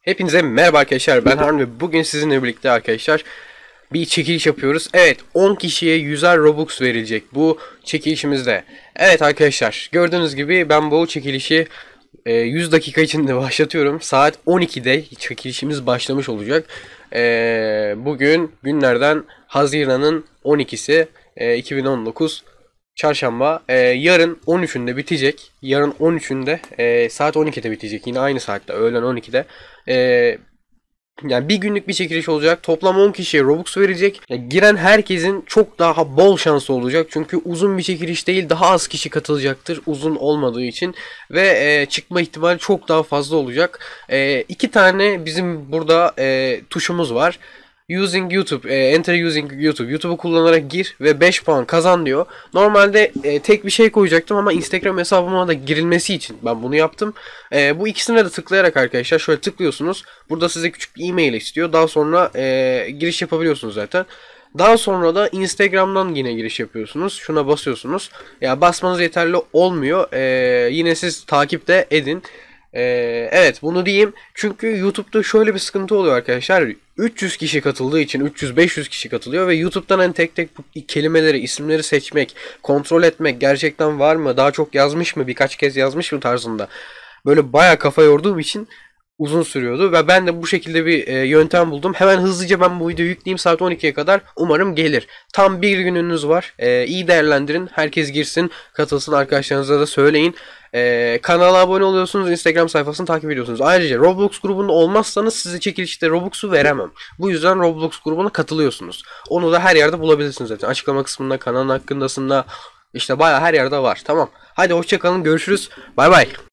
Hepinize merhaba arkadaşlar ben Harun ve bugün sizinle birlikte arkadaşlar bir çekiliş yapıyoruz. Evet 10 kişiye 100'er Robux verilecek bu çekilişimizde. Evet arkadaşlar gördüğünüz gibi ben bu çekilişi 100 e, dakika içinde başlatıyorum. Saat 12'de çekilişimiz başlamış olacak. E, bugün günlerden Haziran'ın 12'si 2019 e, Çarşamba. E, yarın 13'ünde bitecek. Yarın 13'ünde e, saat 12'de bitecek. Yine aynı saatte öğlen 12'de. E, yani bir günlük bir çekiliş olacak. Toplam 10 kişiye Robux verecek. Yani giren herkesin çok daha bol şansı olacak. Çünkü uzun bir çekiliş değil daha az kişi katılacaktır uzun olmadığı için. Ve e, çıkma ihtimali çok daha fazla olacak. E, iki tane bizim burada e, tuşumuz var. Using YouTube, e, enter using YouTube. YouTube'u kullanarak gir ve 5 puan kazan diyor. Normalde e, tek bir şey koyacaktım ama Instagram hesabıma da girilmesi için ben bunu yaptım. E, bu ikisine de tıklayarak arkadaşlar şöyle tıklıyorsunuz. Burada size küçük bir e-mail istiyor. Daha sonra e, giriş yapabiliyorsunuz zaten. Daha sonra da Instagram'dan yine giriş yapıyorsunuz. Şuna basıyorsunuz. Ya basmanız yeterli olmuyor. E, yine siz takipte edin. Ee, evet bunu diyeyim. Çünkü YouTube'da şöyle bir sıkıntı oluyor arkadaşlar. 300 kişi katıldığı için 300-500 kişi katılıyor ve YouTube'dan hani tek tek bu kelimeleri, isimleri seçmek, kontrol etmek gerçekten var mı, daha çok yazmış mı, birkaç kez yazmış mı tarzında. Böyle baya kafa yorduğum için uzun sürüyordu ve ben de bu şekilde bir e, yöntem buldum. Hemen hızlıca ben bu videoyu yükleyeyim saat 12'ye kadar umarım gelir. Tam bir gününüz var. E, iyi değerlendirin. Herkes girsin, katılsın arkadaşlarınıza da söyleyin. E, kanala abone oluyorsunuz, Instagram sayfasını takip ediyorsunuz. Ayrıca Roblox grubunda olmazsanız size çekilişte Robux'u veremem. Bu yüzden Roblox grubuna katılıyorsunuz. Onu da her yerde bulabilirsiniz zaten. Açıklama kısmında, kanalın hakkındasında işte bayağı her yerde var. Tamam. Hadi hoşçakalın. Görüşürüz. Bay bay.